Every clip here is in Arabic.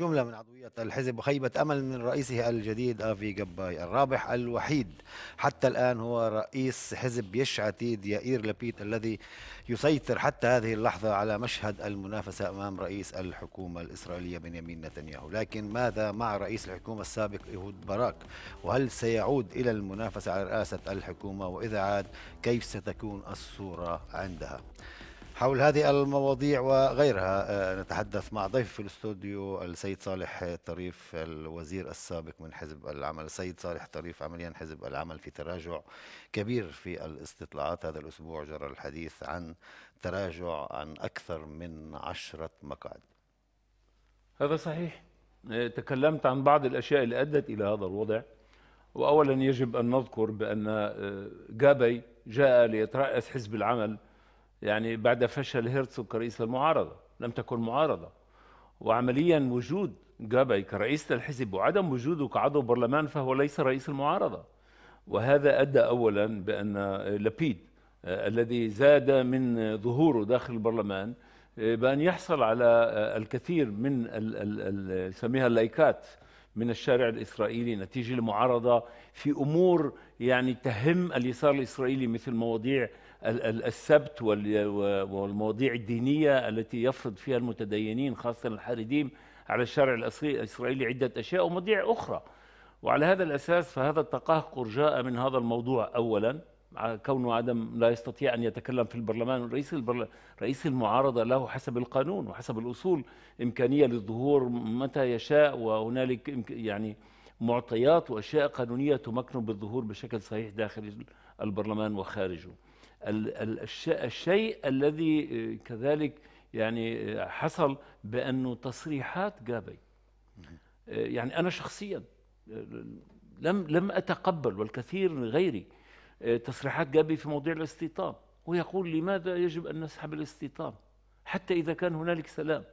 جملة من عضوية الحزب وخيبة أمل من رئيسه الجديد أفي جباي الرابح الوحيد حتى الآن هو رئيس حزب يش عتيد يائير لبيت الذي يسيطر حتى هذه اللحظة على مشهد المنافسة أمام رئيس الحكومة الإسرائيلية بنيامين نتنياهو لكن ماذا مع رئيس الحكومة السابق إيهود باراك وهل سيعود إلى المنافسة على رئاسة الحكومة وإذا عاد كيف ستكون الصورة عندها حول هذه المواضيع وغيرها آه، نتحدث مع ضيف في الاستوديو السيد صالح طريف الوزير السابق من حزب العمل السيد صالح طريف عمليا حزب العمل في تراجع كبير في الاستطلاعات هذا الأسبوع جرى الحديث عن تراجع عن أكثر من عشرة مقاعد هذا صحيح آه، تكلمت عن بعض الأشياء اللي أدت إلى هذا الوضع وأولا يجب أن نذكر بأن آه، جابي جاء ليترأس حزب العمل يعني بعد فشل هيرتسوغ كرئيس المعارضة لم تكن معارضة وعمليا وجود جابي كرئيس للحزب وعدم وجوده كعضو برلمان فهو ليس رئيس المعارضة وهذا أدى أولا بأن لبيد آه، الذي زاد من ظهوره داخل البرلمان آه، بأن يحصل على آه، الكثير من نسميها اللايكات من الشارع الإسرائيلي نتيجة المعارضة في أمور يعني تهم اليسار الإسرائيلي مثل مواضيع السبت والمواضيع الدينية التي يفرض فيها المتدينين خاصة الحارديم على الشرع الإسرائيلي عدة أشياء ومواضيع أخرى وعلى هذا الأساس فهذا التقهقر جاء من هذا الموضوع أولا كونه عدم لا يستطيع أن يتكلم في البرلمان رئيس, البرل... رئيس المعارضة له حسب القانون وحسب الأصول إمكانية للظهور متى يشاء وهنالك يعني معطيات وأشياء قانونية تمكنه بالظهور بشكل صحيح داخل البرلمان وخارجه الشيء الذي آه، كذلك يعني آه، حصل بانه تصريحات جابي آه، يعني انا شخصيا لم لم اتقبل والكثير غيري تصريحات جابي في موضوع الاستيطان ويقول لماذا يجب ان نسحب الاستيطان حتى اذا كان هنالك سلام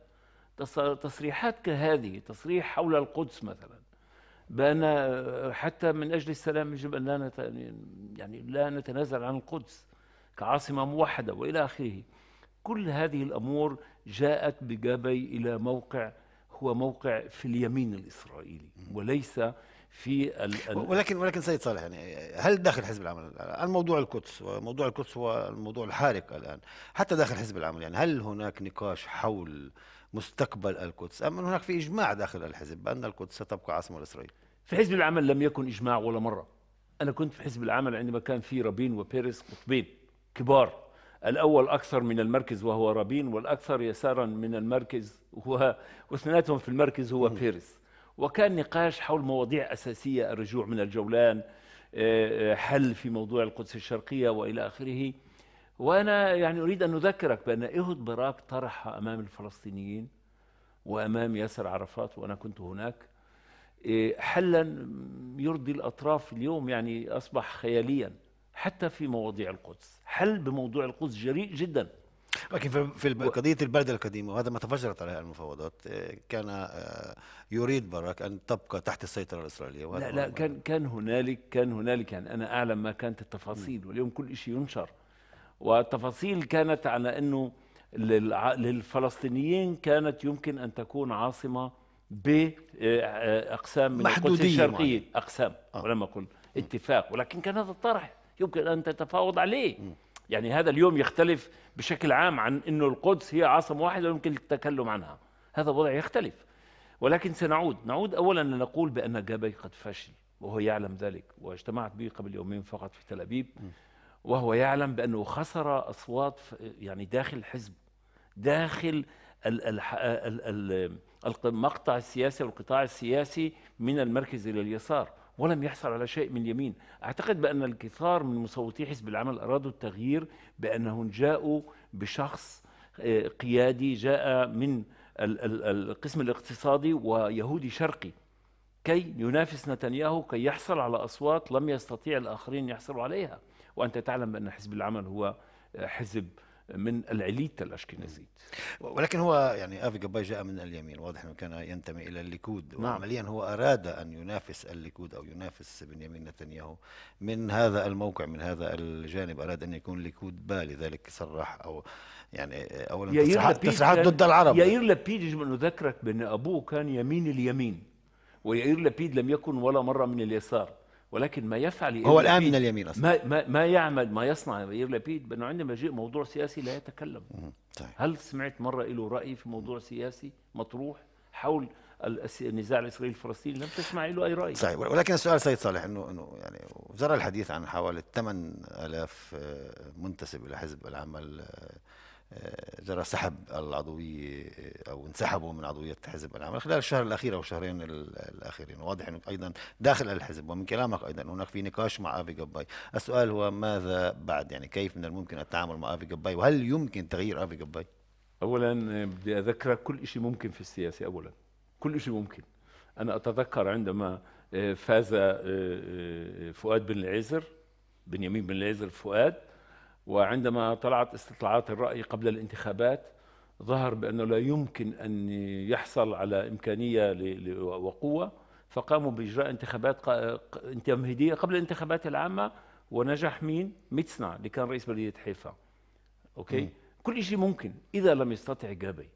تصريحات كهذه تصريح حول القدس مثلا بان حتى من اجل السلام يجب ان لا يعني لا نتنازل عن القدس كعاصمة موحدة وإلى آخره كل هذه الأمور جاءت بجابي إلى موقع هو موقع في اليمين الإسرائيلي وليس في ال ولكن ولكن سيد صالح يعني هل داخل حزب العمل الان موضوع القدس وموضوع القدس هو الموضوع الحارق الان حتى داخل حزب العمل يعني هل هناك نقاش حول مستقبل القدس ام هناك في اجماع داخل الحزب بان القدس ستبقى عاصمه لاسرائيل في حزب العمل لم يكن اجماع ولا مره انا كنت في حزب العمل عندما كان في رابين وبيرس قطبين كبار الأول أكثر من المركز وهو رابين والأكثر يسارا من المركز هو واثنيناتهم في المركز هو بيرس وكان نقاش حول مواضيع أساسية الرجوع من الجولان آه، آه، حل في موضوع القدس الشرقية وإلى آخره وأنا يعني أريد أن أذكرك بأن إيهود باراك طرح أمام الفلسطينيين وأمام ياسر عرفات وأنا كنت هناك آه، حلا يرضي الأطراف اليوم يعني أصبح خيالياً حتى في مواضيع القدس حل بموضوع القدس جريء جدا لكن في قضية البلدة القديمة وهذا ما تفجرت عليها المفاوضات آه، كان آه، يريد باراك أن تبقى تحت السيطرة الإسرائيلية وهذا لا لا كان كان هنالك كان هنالك يعني أنا أعلم ما كانت التفاصيل واليوم كل شيء ينشر والتفاصيل كانت على أنه للفلسطينيين كانت يمكن أن تكون عاصمة بأقسام آه، من القدس الشرقية أقسام آه. ولما أقول اتفاق ولكن كان هذا الطرح يمكن أن تتفاوض عليه يعني هذا اليوم يختلف بشكل عام عن أنه القدس هي عاصمة واحدة يمكن التكلم عنها هذا وضع يختلف ولكن سنعود نعود أولا لنقول بأن جابي قد فشل وهو يعلم ذلك واجتمعت به قبل يومين فقط في تل أبيب وهو يعلم بأنه خسر أصوات يعني داخل الحزب داخل المقطع السياسي والقطاع السياسي من المركز إلى اليسار ولم يحصل على شيء من اليمين أعتقد بأن الكثار من مصوتي حزب العمل أرادوا التغيير بأنهم جاءوا بشخص آه، قيادي جاء من القسم الاقتصادي ويهودي شرقي كي ينافس نتنياهو كي يحصل على أصوات لم يستطيع الآخرين يحصلوا عليها وأنت تعلم بأن حزب العمل هو آه، حزب من العليت الاشكنازيت ولكن هو يعني افي جباي جاء من اليمين واضح انه كان ينتمي الى الليكود نعم. وعمليا هو اراد ان ينافس الليكود او ينافس بنيامين نتنياهو من هذا الموقع من هذا الجانب اراد ان يكون الليكود با لذلك صرح او يعني اولا تصريحات, تصريحات ضد العرب يائير لبيد يجب ان اذكرك بان ابوه كان يمين اليمين ويائير لبيد لم يكن ولا مره من اليسار ولكن ما يفعل هو الان من اليمين اصلا ما, ما, ما يعمل ما يصنع يير لابيد بانه عندما يجيء موضوع سياسي لا يتكلم طيب. هل سمعت مره له راي في موضوع سياسي مطروح حول النزاع الاسرائيلي الفلسطيني لم تسمع له اي راي صحيح طيب، ولكن السؤال سيد صالح انه انه يعني جرى الحديث عن حوالي 8000 آه، منتسب الى حزب العمل آه، جرى آه، سحب العضوية آه، أو انسحبوا من عضوية حزب العمل خلال الشهر الأخير أو الشهرين الأخيرين واضح أنه أيضا داخل الحزب ومن كلامك أيضا هناك في نقاش مع أفي جباي السؤال هو ماذا بعد يعني كيف من الممكن التعامل مع أفي جباي وهل يمكن تغيير أفي جباي أولا آه، بدي أذكرك كل شيء ممكن في السياسة أولا كل شيء ممكن أنا أتذكر عندما فاز فؤاد بن العزر بنيامين بن العزر فؤاد وعندما طلعت استطلاعات الرأي قبل الانتخابات ظهر بأنه لا يمكن أن يحصل على إمكانية وقوة فقاموا بإجراء انتخابات تمهيدية قبل الانتخابات العامة ونجح مين؟ ميتسنا اللي كان رئيس بلدية حيفا أوكي؟ كل شيء ممكن إذا لم يستطع جابي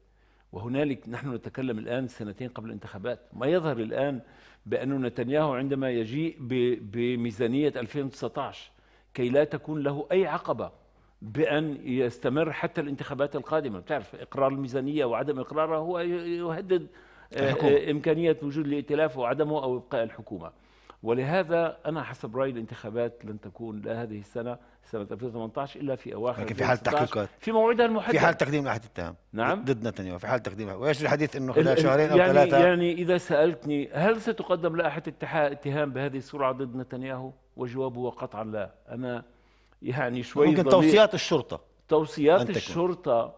وهنالك نحن نتكلم الآن سنتين قبل الانتخابات ما يظهر الآن بأن نتنياهو عندما يجيء بميزانية 2019 كي لا تكون له أي عقبة بأن يستمر حتى الانتخابات القادمة بتعرف إقرار الميزانية وعدم إقرارها هو يهدد آه، الحكومة. آه، إمكانية وجود الائتلاف وعدمه أو إبقاء الحكومة ولهذا أنا حسب رأيي الانتخابات لن تكون لا هذه السنة سنة 2018 إلا في أواخر لكن في حال تحقيقات في موعدها المحدد في حال تقديم لائحة التهم نعم ضد نتنياهو في حال تقديم ويش الحديث أنه خلال شهرين أو يعني ثلاثة يعني إذا سألتني هل ستقدم لائحة اتهام بهذه السرعة ضد نتنياهو وجوابه قطعا لا أنا يعني شوي ممكن توصيات الشرطه توصيات الشرطه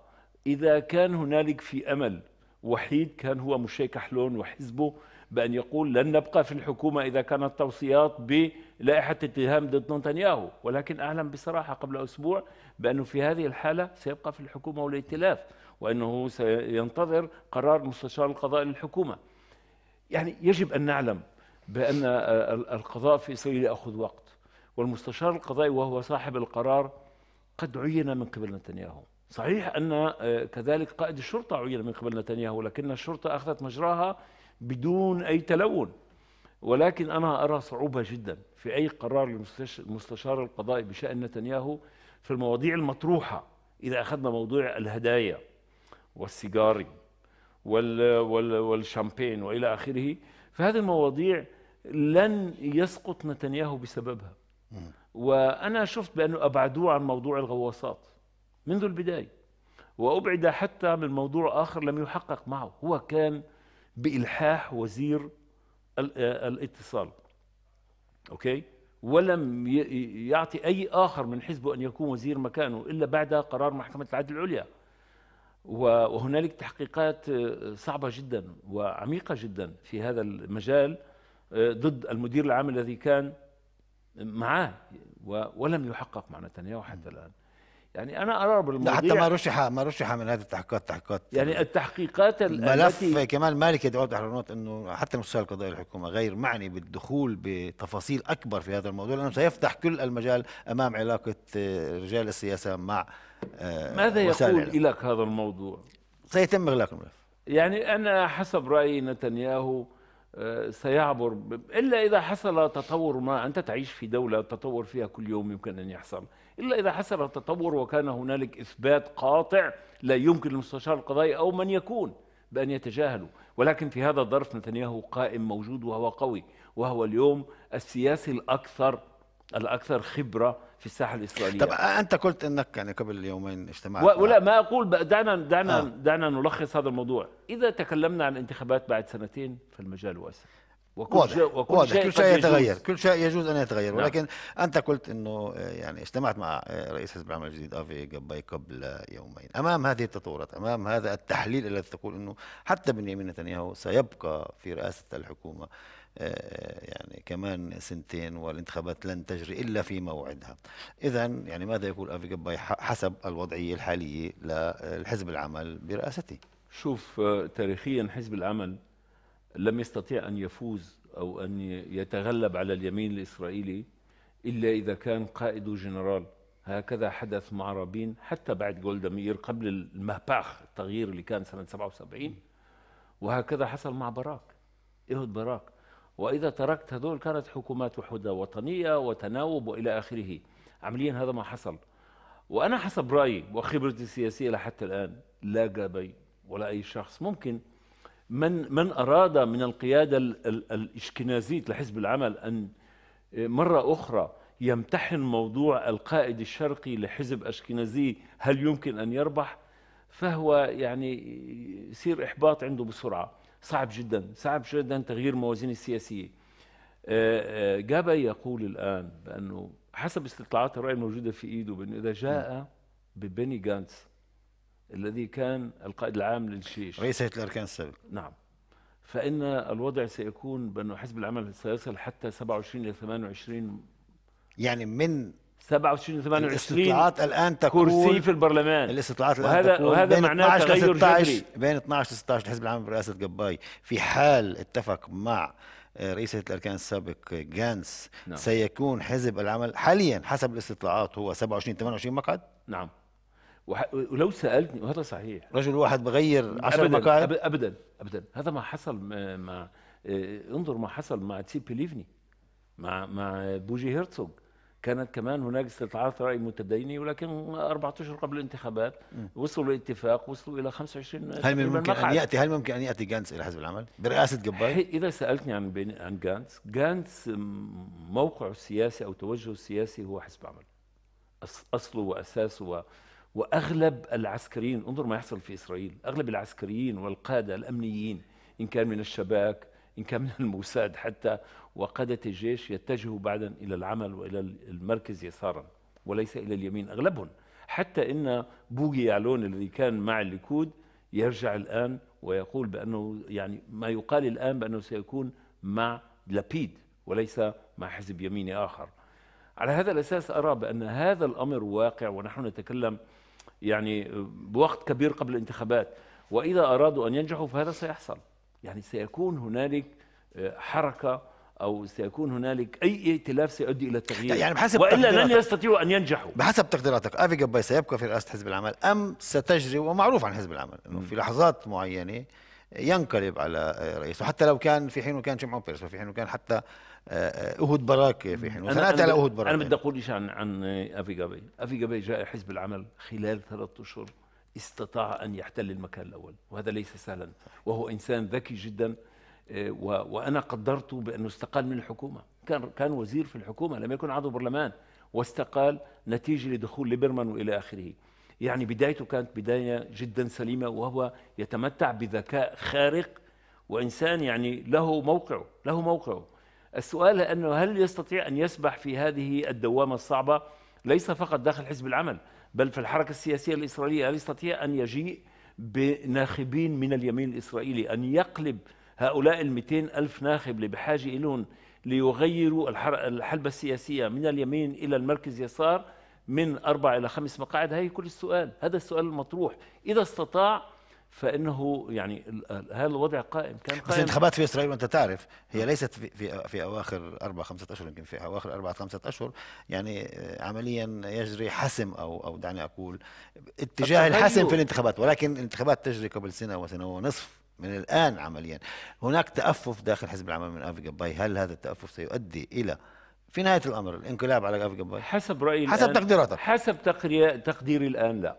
اذا كان هنالك في امل وحيد كان هو مشي كحلون وحزبه بأن يقول لن نبقى في الحكومة إذا كانت توصيات بلائحة اتهام ضد نتنياهو ولكن اعلم بصراحة قبل أسبوع بأنه في هذه الحالة سيبقى في الحكومة والائتلاف وأنه سينتظر قرار مستشار القضاء للحكومة يعني يجب أن نعلم بأن القضاء في إسرائيل يأخذ وقت والمستشار القضائي وهو صاحب القرار قد عين من قبل نتنياهو صحيح أن آه، كذلك قائد الشرطة عين من قبل نتنياهو لكن الشرطة أخذت مجراها بدون أي تلون ولكن أنا أرى صعوبة جدا في أي قرار للمستشار القضائي بشأن نتنياهو في المواضيع المطروحة إذا أخذنا موضوع الهدايا والسيجاري والشامبين وإلى آخره فهذه المواضيع لن يسقط نتنياهو بسببها وانا شفت بانه ابعدوه عن موضوع الغواصات منذ البدايه وابعد حتى من موضوع اخر لم يحقق معه هو كان بالحاح وزير آه، الاتصال اوكي ولم يعطي اي اخر من حزبه ان يكون وزير مكانه الا بعد قرار محكمه العدل العليا وهنالك تحقيقات آه، صعبه جدا وعميقه جدا في هذا المجال آه، ضد المدير العام الذي كان معاه ولم يحقق مع نتنياهو حتى الان يعني انا ارى بالموضوع حتى ما رشح ما رشح من هذه التحقيقات تحقيقات يعني التحقيقات ملف كمال مالك يدعو الحرونات انه حتى مستشار القضاء الحكومه غير معني بالدخول بتفاصيل اكبر في هذا الموضوع لانه سيفتح كل المجال امام علاقه آه، رجال السياسه مع آه، ماذا يقول لك هذا الموضوع؟ سيتم اغلاق الملف يعني انا حسب رايي نتنياهو سيعبر الا اذا حصل تطور ما انت تعيش في دوله التطور فيها كل يوم يمكن ان يحصل الا اذا حصل التطور وكان هنالك اثبات قاطع لا يمكن لمستشار القضائي او من يكون بان يتجاهلوا ولكن في هذا الظرف نتنياهو قائم موجود وهو قوي وهو اليوم السياسي الاكثر الاكثر خبره في الساحه الاسرائيليه طب انت قلت انك يعني قبل يومين اجتمعت ولا ما اقول دعنا دعنا آه. دعنا نلخص هذا الموضوع اذا تكلمنا عن انتخابات بعد سنتين فالمجال واسع وكل واضح. شيء وكل واضح. شيء كل شيء يتغير كل شيء يجوز ان يتغير نعم. ولكن انت قلت انه آه، يعني اجتمعت مع آه، رئيس حزب العمل الجديد افي جباي قبل يومين امام هذه التطورات امام هذا التحليل الذي تقول انه حتى بنيامين نتنياهو سيبقى في رئاسه الحكومه آه، يعني كمان سنتين والانتخابات لن تجري الا في موعدها اذا يعني ماذا يقول افي جباي حسب الوضعيه الحاليه للحزب العمل برئاسته شوف تاريخيا حزب العمل لم يستطيع أن يفوز أو أن يتغلب على اليمين الإسرائيلي إلا إذا كان قائد جنرال هكذا حدث مع رابين حتى بعد جولدا مير قبل المهباخ التغيير اللي كان سنة 77 وهكذا حصل مع باراك إيهود باراك وإذا تركت هذول كانت حكومات وحدة وطنية وتناوب وإلى آخره عمليا هذا ما حصل وأنا حسب رأيي وخبرتي السياسية لحتى الآن لا جابي ولا أي شخص ممكن من من اراد من القياده الاشكنازيه لحزب العمل ان مره اخرى يمتحن موضوع القائد الشرقي لحزب اشكنازي هل يمكن ان يربح فهو يعني يصير احباط عنده بسرعه صعب جدا صعب جدا تغيير موازين السياسيه آه، آه، جابا يقول الان بانه حسب استطلاعات الراي الموجوده في ايده بانه اذا جاء ببني جانتس الذي كان القائد العام للجيش رئيس هيئه الاركان السابق نعم فإن الوضع سيكون بأن حزب العمل سيصل حتى 27 إلى 28 يعني من 27 ل 28 الاستطلاعات الآن تكون كرسي في البرلمان الاستطلاعات الآن وهذا تكون وهذا بين معناه 12 تغير 16 بين 12 ل 16 الحزب العام برئاسة جباي في حال اتفق مع رئيس هيئة الأركان السابق جانس نعم. سيكون حزب العمل حاليا حسب الاستطلاعات هو 27 28 مقعد نعم وح... ولو سالتني وهذا صحيح رجل واحد بغير 10 مقاعد ابدا ابدا هذا ما حصل مع آه، انظر ما حصل مع تسيب ليفني مع مع بوجي هيرتسوغ كانت كمان هناك استطلاعات راي متدينه ولكن اربع اشهر قبل الانتخابات وصلوا لاتفاق وصلوا الى 25 هل من ممكن ان ياتي هل ممكن ان ياتي جانس الى حزب العمل برئاسه جبار؟ اذا سالتني عن بين عن جانس، جانس موقعه السياسي او توجهه السياسي هو حزب عمل اصله واساسه واغلب العسكريين انظر ما يحصل في اسرائيل اغلب العسكريين والقاده الامنيين ان كان من الشباك ان كان من الموساد حتى وقاده الجيش يتجهوا بعدا الى العمل والى المركز يسارا وليس الى اليمين اغلبهم حتى ان بوغي يعلون الذي كان مع الليكود يرجع الان ويقول بانه يعني ما يقال الان بانه سيكون مع لابيد وليس مع حزب يميني اخر. على هذا الاساس ارى بان هذا الامر واقع ونحن نتكلم يعني بوقت كبير قبل الانتخابات واذا ارادوا ان ينجحوا فهذا سيحصل يعني سيكون هنالك آه، حركه او سيكون هنالك اي ائتلاف سيؤدي الى التغيير يعني بحسب والا لن يستطيعوا ان ينجحوا بحسب تقديراتك افي جباي سيبقى في رئاسه حزب العمل ام ستجري ومعروف عن حزب العمل انه في لحظات معينه ينقلب على آه، رئيسه حتى لو كان في حين كان شمعون بيرس وفي حين كان حتى آه، آه، اهود براك في حين وثناء على اهود براك انا بدي اقول شيء عن عن افي جابي افي جابي جاء حزب العمل خلال ثلاثة اشهر استطاع ان يحتل المكان الاول وهذا ليس سهلا وهو انسان ذكي جدا آه، وانا قدرته بانه استقال من الحكومه كان كان وزير في الحكومه لم يكن عضو برلمان واستقال نتيجه لدخول ليبرمان والى اخره يعني بدايته كانت بدايه جدا سليمه وهو يتمتع بذكاء خارق وانسان يعني له موقعه له موقعه السؤال أنه هل يستطيع أن يسبح في هذه الدوامة الصعبة ليس فقط داخل حزب العمل بل في الحركة السياسية الإسرائيلية هل يستطيع أن يجيء بناخبين من اليمين الإسرائيلي أن يقلب هؤلاء ال ألف ناخب اللي بحاجة إلون ليغيروا الحلبة السياسية من اليمين إلى المركز يسار من أربع إلى خمس مقاعد هي كل السؤال هذا السؤال المطروح إذا استطاع فانه يعني هذا الوضع قائم كان قائم بس الانتخابات في اسرائيل وانت تعرف هي ليست في في, في اواخر اربع خمسة اشهر يمكن في اواخر اربع خمسة اشهر يعني آه، عمليا يجري حسم او او دعني اقول اتجاه الحسم في الانتخابات ولكن الانتخابات تجري قبل سنه وسنه ونصف من الان عمليا هناك تأفف داخل حزب العمل من افي جباي هل هذا التأفف سيؤدي الى في نهايه الامر الانقلاب على افي جباي حسب رايي حسب تقديراتك حسب تقديري الان لا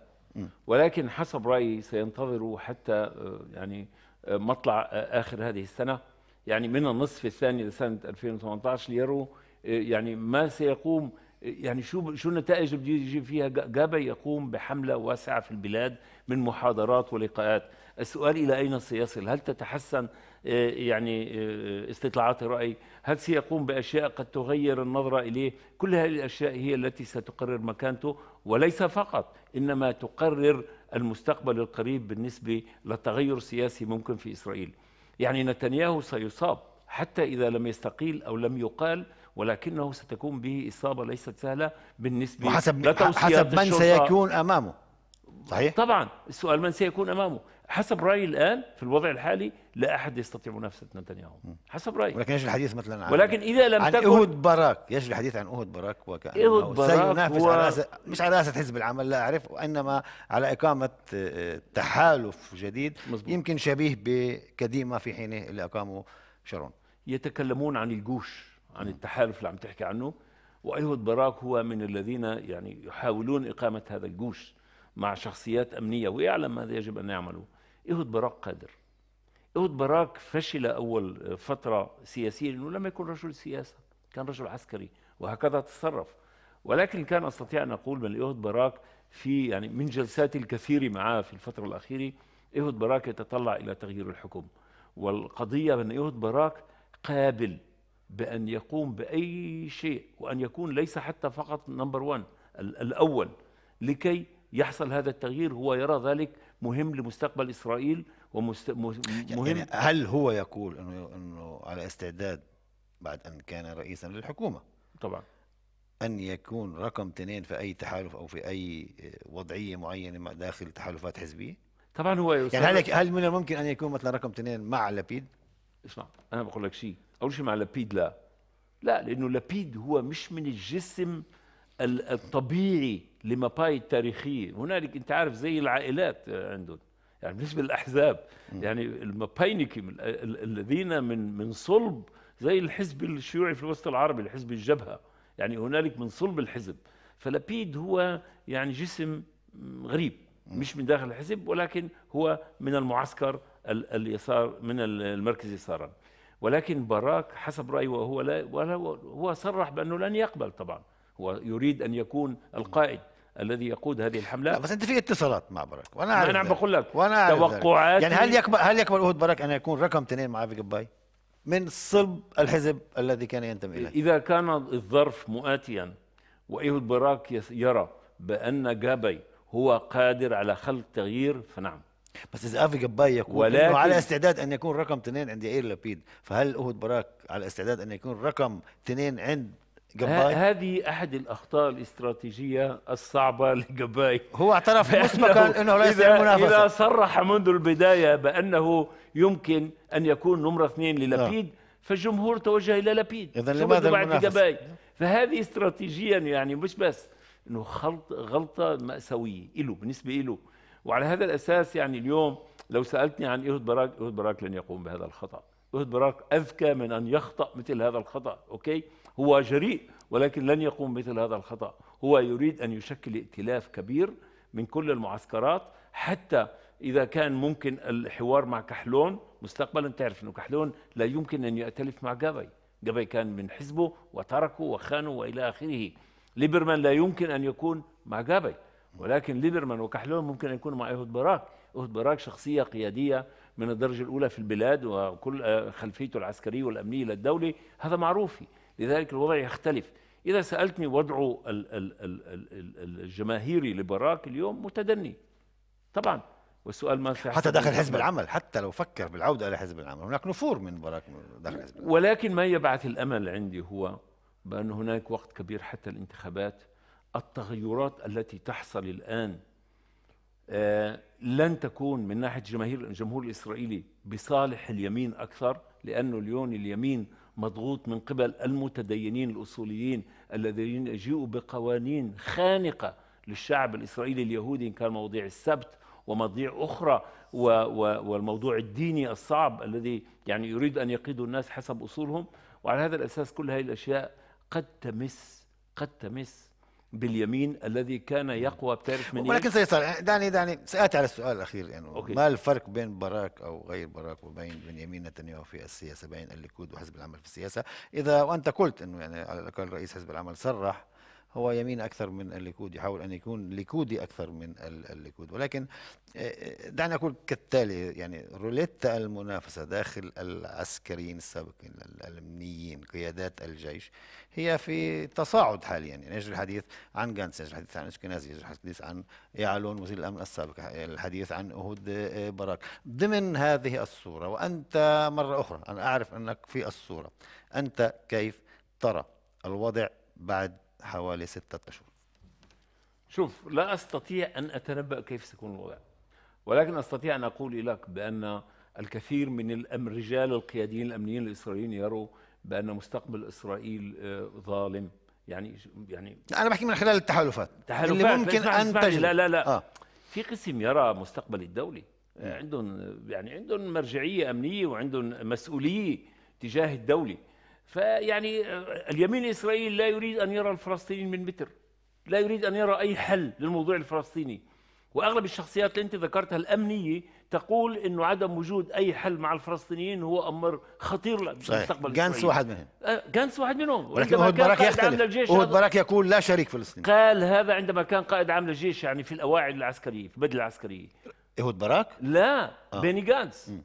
ولكن حسب رايي سينتظروا حتى آه، يعني آه، مطلع آه، اخر هذه السنه يعني من النصف الثاني لسنه 2018 ليروا يعني ما سيقوم يعني شو شو النتائج اللي يجيب فيها جابا يقوم بحمله واسعه في البلاد من محاضرات ولقاءات السؤال إلى أين سيصل هل تتحسن آه، يعني آه، استطلاعات الرأي هل سيقوم بأشياء قد تغير النظرة إليه كل هذه الأشياء هي التي ستقرر مكانته وليس فقط إنما تقرر المستقبل القريب بالنسبة للتغير السياسي ممكن في إسرائيل يعني نتنياهو سيصاب حتى إذا لم يستقيل أو لم يقال ولكنه ستكون به إصابة ليست سهلة بالنسبة حسب, حسب من سيكون أمامه صحيح طبعا السؤال من سيكون امامه حسب رايي الان في الوضع الحالي لا احد يستطيع منافسه نتنياهو حسب رايي ولكن يجري الحديث مثلا عن ولكن اذا لم عن تكن اهود باراك يجري الحديث عن اهود باراك وكانه اهود سينافس و... على أس... مش على راسه حزب العمل لا اعرف وانما على اقامه آه، تحالف جديد مزبوط. يمكن شبيه بكديما في حينه اللي اقامه شارون يتكلمون عن الجوش عن التحالف اللي عم تحكي عنه وايهود باراك هو من الذين يعني يحاولون اقامه هذا الجوش مع شخصيات أمنية ويعلم ماذا يجب أن يعملوا إيهود باراك قادر إيهود باراك فشل أول فترة سياسية لأنه لم يكن رجل سياسة كان رجل عسكري وهكذا تصرف ولكن كان أستطيع أن أقول بأن إيهود باراك في يعني من جلساتي الكثير معه في الفترة الأخيرة إيهود باراك يتطلع إلى تغيير الحكم والقضية بأن إيهود باراك قابل بأن يقوم بأي شيء وأن يكون ليس حتى فقط نمبر وان الأول لكي يحصل هذا التغيير هو يرى ذلك مهم لمستقبل إسرائيل ومست... يعني مهم يعني هل هو يقول أنه, أنه على استعداد بعد أن كان رئيسا للحكومة طبعا أن يكون رقم اثنين في أي تحالف أو في أي وضعية معينة داخل تحالفات حزبية طبعا هو يعني هل, هل من الممكن أن يكون مثلا رقم اثنين مع لبيد اسمع أنا بقول لك شيء أول شيء مع لبيد لا لا لأنه لبيد هو مش من الجسم الطبيعي لمباي التاريخيه هنالك انت عارف زي العائلات عندهم يعني بالنسبه للاحزاب يعني المباينكي الذين من من صلب زي الحزب الشيوعي في الوسط العربي الحزب الجبهه يعني هنالك من صلب الحزب فلبيد هو يعني جسم غريب مش من داخل الحزب ولكن هو من المعسكر اليسار من المركز يسارا ولكن باراك حسب رايي وهو لا هو صرح بانه لن يقبل طبعا هو يريد ان يكون القائد الذي يقود هذه الحمله بس انت في اتصالات مع برك وانا عارف انا عم بقول لك وانا توقعات يعني هل يقبل هل يقبل اهود برك ان يكون رقم اثنين مع افي جباي من صلب الحزب الذي كان ينتمي اليه اذا كان الظرف مؤاتيا وايهود براك يرى بان جابي هو قادر على خلق تغيير فنعم بس اذا افي جباي يكون ولكن إنه على استعداد ان يكون رقم اثنين عند يائير لبيد فهل اهود براك على استعداد ان يكون رقم اثنين عند هذه احد الاخطاء الاستراتيجيه الصعبه لجباي هو اعترف مسبقا انه ليس منافس اذا صرح منذ البدايه بانه يمكن ان يكون نمره اثنين للابيد نعم. فالجمهور توجه الى لابيد اذا لماذا بعد جباي فهذه استراتيجيا يعني مش بس انه خلط غلطه ماساويه له بالنسبه له وعلى هذا الاساس يعني اليوم لو سالتني عن ايهود براك ايهود براك لن يقوم بهذا الخطا ايهود براك اذكى من ان يخطا مثل هذا الخطا اوكي هو جريء ولكن لن يقوم مثل هذا الخطأ هو يريد أن يشكل ائتلاف كبير من كل المعسكرات حتى إذا كان ممكن الحوار مع كحلون مستقبلا تعرف أنه كحلون لا يمكن أن يأتلف مع جابي جابي كان من حزبه وتركه وخانه وإلى آخره ليبرمان لا يمكن أن يكون مع جابي ولكن ليبرمان وكحلون ممكن أن يكونوا مع إيهود باراك إيهود باراك شخصية قيادية من الدرجة الأولى في البلاد وكل آه، خلفيته العسكرية والأمنية للدولة هذا معروف لذلك الوضع يختلف إذا سألتني وضعه الجماهيري لبراك اليوم متدني طبعا والسؤال ما حتى داخل حزب العمل حتى لو فكر بالعودة إلى حزب العمل هناك نفور من براك داخل حزب العمل ولكن ما يبعث الأمل عندي هو بأن هناك وقت كبير حتى الانتخابات التغيرات التي تحصل الآن آه، لن تكون من ناحية جماهير الجمهور الإسرائيلي بصالح اليمين أكثر لأنه اليوم اليمين مضغوط من قبل المتدينين الأصوليين الذين جاءوا بقوانين خانقة للشعب الإسرائيلي اليهودي إن كان مواضيع السبت ومواضيع أخرى و و والموضوع الديني الصعب الذي يعني يريد أن يقيدوا الناس حسب أصولهم وعلى هذا الأساس كل هذه الأشياء قد تمس قد تمس باليمين الذي كان يقوى بتعرف من ولكن إيه؟ سيصل دعني دعني ساتي على السؤال الاخير يعني أوكي. ما الفرق بين براك او غير براك وبين بنيامين نتنياهو في السياسه بين الليكود وحزب العمل في السياسه اذا وانت قلت انه يعني على الاقل رئيس حزب العمل صرح هو يمين اكثر من الليكود يحاول ان يكون ليكودي اكثر من الليكود ولكن آه، آه، دعني اقول كالتالي يعني روليتا المنافسه داخل العسكريين السابقين الامنيين قيادات الجيش هي في تصاعد حاليا يعني يجري الحديث عن جانس يجري الحديث عن اشكنازي يجري الحديث عن يعلون وزير الامن السابق الحديث عن اهود آه، باراك ضمن هذه الصوره وانت مره اخرى انا اعرف انك في الصوره انت كيف ترى الوضع بعد حوالي ستة أشهر شوف لا أستطيع أن أتنبأ كيف سيكون الوضع ولكن أستطيع أن أقول لك بأن الكثير من الرجال القياديين الأمنيين الإسرائيليين يروا بأن مستقبل إسرائيل آه، ظالم يعني يعني انا بحكي من خلال التحالفات التحالفات اللي ممكن ان تجري لا لا لا آه. في قسم يرى مستقبل الدوله عندهم يعني عندهم مرجعيه امنيه وعندهم مسؤوليه تجاه الدوله فيعني آه، اليمين الإسرائيلي لا يريد أن يرى الفلسطينيين من متر لا يريد أن يرى أي حل للموضوع الفلسطيني وأغلب الشخصيات اللي أنت ذكرتها الأمنية تقول أنه عدم وجود أي حل مع الفلسطينيين هو أمر خطير لمستقبل جانس واحد منهم آه، جانس واحد منهم ولكن هو باراك يختلف هو براك يقول لا شريك فلسطيني قال هذا عندما كان قائد عام للجيش يعني في الاواعي العسكرية في بدل العسكرية ايهود باراك؟ لا آه. بيني جانس م.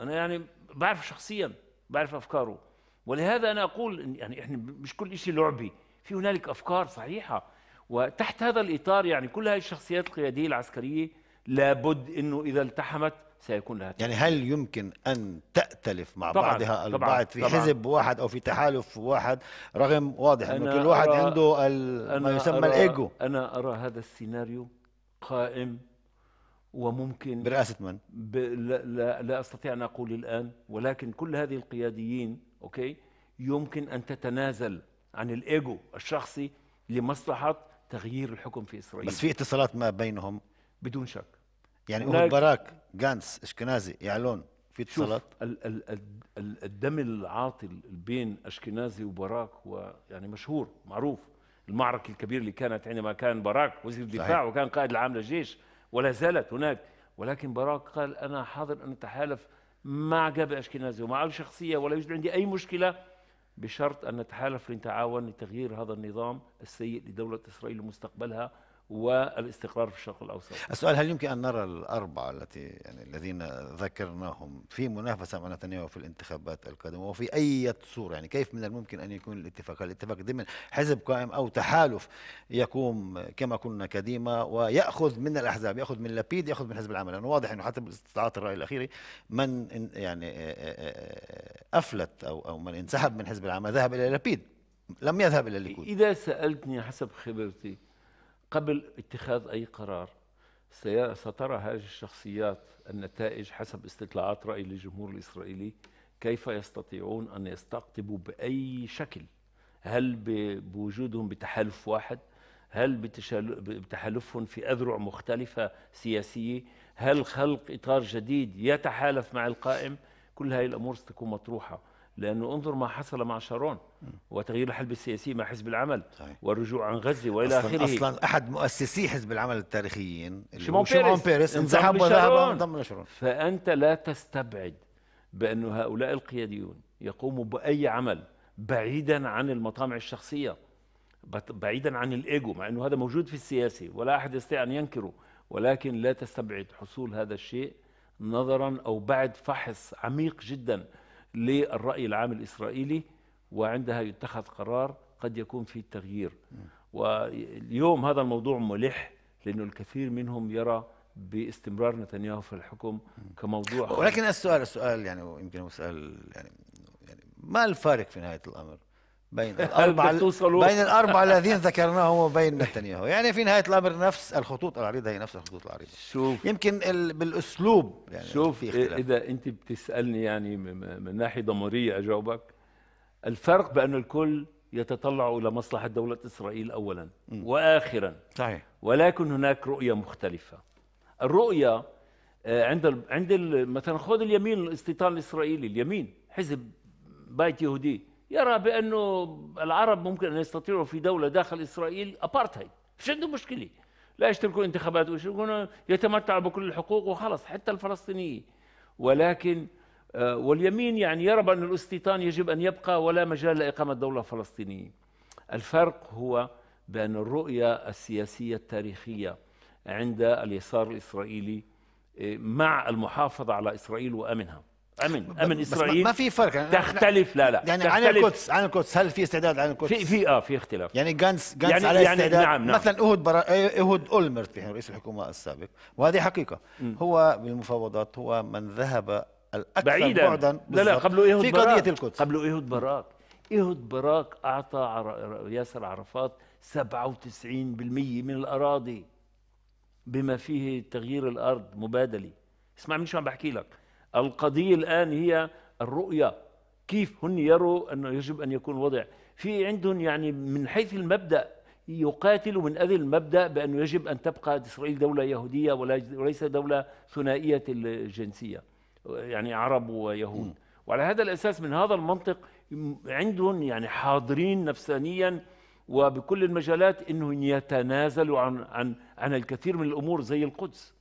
أنا يعني بعرف شخصيا بعرف أفكاره ولهذا انا اقول يعني احنا مش كل شيء لعبي في هنالك افكار صحيحه وتحت هذا الاطار يعني كل هذه الشخصيات القياديه العسكريه لابد انه اذا التحمت سيكون لها تحمل. يعني هل يمكن ان تأتلف مع طبعاً بعضها البعض في طبعاً حزب واحد او في تحالف واحد رغم واضح انه كل واحد عنده ما يسمى الايجو انا ارى هذا السيناريو قائم وممكن برئاسه من؟ لا, لا, لا استطيع ان اقول الان ولكن كل هذه القياديين اوكي يمكن ان تتنازل عن الايجو الشخصي لمصلحه تغيير الحكم في اسرائيل بس في اتصالات ما بينهم بدون شك يعني هو باراك جانس اشكنازي يعلون في اتصالات ال ال ال الدم العاطل بين اشكنازي وبراك هو يعني مشهور معروف المعركة الكبيرة اللي كانت عندما كان باراك وزير الدفاع وكان قائد العام للجيش ولا زالت هناك ولكن باراك قال أنا حاضر أن أتحالف مع جابر أشكنازي ومع آل شخصية ولا يوجد عندي أي مشكلة بشرط أن نتحالف لنتعاون لتغيير هذا النظام السيء لدولة إسرائيل ومستقبلها والاستقرار في الشرق الاوسط. السؤال هل يمكن ان نرى الاربعه التي يعني الذين ذكرناهم في منافسه مع نتنياهو في الانتخابات القادمه وفي اي صوره يعني كيف من الممكن ان يكون الاتفاق؟ الاتفاق ضمن حزب قائم او تحالف يقوم كما قلنا كديما وياخذ من الاحزاب ياخذ من لبيد ياخذ من حزب العمل لانه يعني واضح انه حتى باستطاعات الراي الاخيره من يعني افلت او او من انسحب من حزب العمل ذهب الى لبيد لم يذهب الى الليكود. اذا سالتني حسب خبرتي قبل اتخاذ أي قرار سترى هذه الشخصيات النتائج حسب استطلاعات رأي الجمهور الإسرائيلي كيف يستطيعون أن يستقطبوا بأي شكل هل بوجودهم بتحالف واحد هل بتحالفهم في أذرع مختلفة سياسية هل خلق إطار جديد يتحالف مع القائم كل هذه الأمور ستكون مطروحة لانه انظر ما حصل مع شارون وتغيير الحلب السياسي مع حزب العمل صحيح. والرجوع عن غزه والى اخره اصلا احد مؤسسي حزب العمل التاريخيين شيمون بيريس, بيريس انسحب وذهب وانضم لشارون فانت لا تستبعد بانه هؤلاء القياديون يقوموا باي عمل بعيدا عن المطامع الشخصيه بعيدا عن الايجو مع انه هذا موجود في السياسه ولا احد يستطيع ان ينكره ولكن لا تستبعد حصول هذا الشيء نظرا او بعد فحص عميق جدا للرأي العام الإسرائيلي وعندها يتخذ قرار قد يكون فيه تغيير واليوم هذا الموضوع ملح لأنه الكثير منهم يرى باستمرار نتنياهو في الحكم كموضوع ولكن السؤال السؤال يعني يمكن سؤال يعني, يعني ما الفارق في نهاية الأمر بين الأربعة بين الأربعة الذين ذكرناهم وبين نتنياهو يعني في نهاية الأمر نفس الخطوط العريضة هي نفس الخطوط العريضة شوف يمكن ال... بالأسلوب يعني شوف في اختلاف. إذا أنت بتسألني يعني من ناحية ضميرية أجاوبك الفرق بأن الكل يتطلع إلى مصلحة دولة إسرائيل أولا م. وآخرا صحيح ولكن هناك رؤية مختلفة الرؤية آه، عند ال... عند ال... مثلا خذ اليمين الاستيطان الإسرائيلي اليمين حزب بايت يهودي يرى بأنه العرب ممكن أن يستطيعوا في دولة داخل إسرائيل أبارتهايد مش عنده مشكلة لا يشتركوا انتخابات ويشتركون يتمتع بكل الحقوق وخلص حتى الفلسطينيين ولكن آه، واليمين يعني يرى بأن الاستيطان يجب أن يبقى ولا مجال لإقامة دولة فلسطينية الفرق هو بأن الرؤية السياسية التاريخية عند اليسار الإسرائيلي آه، مع المحافظة على إسرائيل وأمنها امن امن اسرائيل ما في فرق يعني تختلف لا لا يعني عن القدس عن القدس هل في استعداد عن القدس في في اه في اختلاف يعني جانس جانس يعني على يعني استعداد نعم نعم مثلا اهود برا اهود اولمرت يعني رئيس الحكومه السابق وهذه حقيقه م. هو بالمفاوضات هو من ذهب الاكثر بعيدا بعدا لا لا قبل ايهود في قضيه براك. القدس قبل ايهود براك ايهود براك اعطى ياسر عرفات 97% من الاراضي بما فيه تغيير الارض مبادله اسمع مني شو عم بحكي لك القضية الآن هي الرؤية كيف هن يروا أنه يجب أن يكون وضع في عندهم يعني من حيث المبدأ يقاتل من أذى المبدأ بأنه يجب أن تبقى إسرائيل دولة يهودية وليس دولة ثنائية الجنسية يعني عرب ويهود وعلى هذا الأساس من هذا المنطق عندهم يعني حاضرين نفسانياً وبكل المجالات انهم يتنازلوا عن عن عن الكثير من الامور زي القدس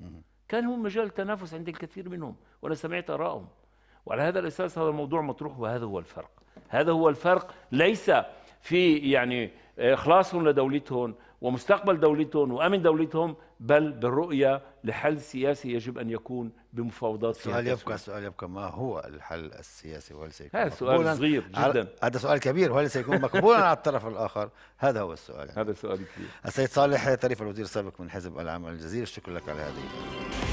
كان هم مجال تنافس عند الكثير منهم وأنا سمعت آرائهم وعلى هذا الأساس هذا الموضوع مطروح وهذا هو الفرق هذا هو الفرق ليس في يعني إخلاصهم لدولتهم ومستقبل دولتهم وامن دولتهم بل بالرؤيه لحل سياسي يجب ان يكون بمفاوضات سياسيه السؤال يبقى السؤال يبقى ما هو الحل السياسي وهل سيكون هذا سؤال صغير جدا هذا سؤال كبير وهل سيكون مقبولا على الطرف الاخر هذا هو السؤال يعني. هذا سؤال كبير السيد صالح طريف الوزير السابق من حزب العمل الجزيري شكرا لك على هذه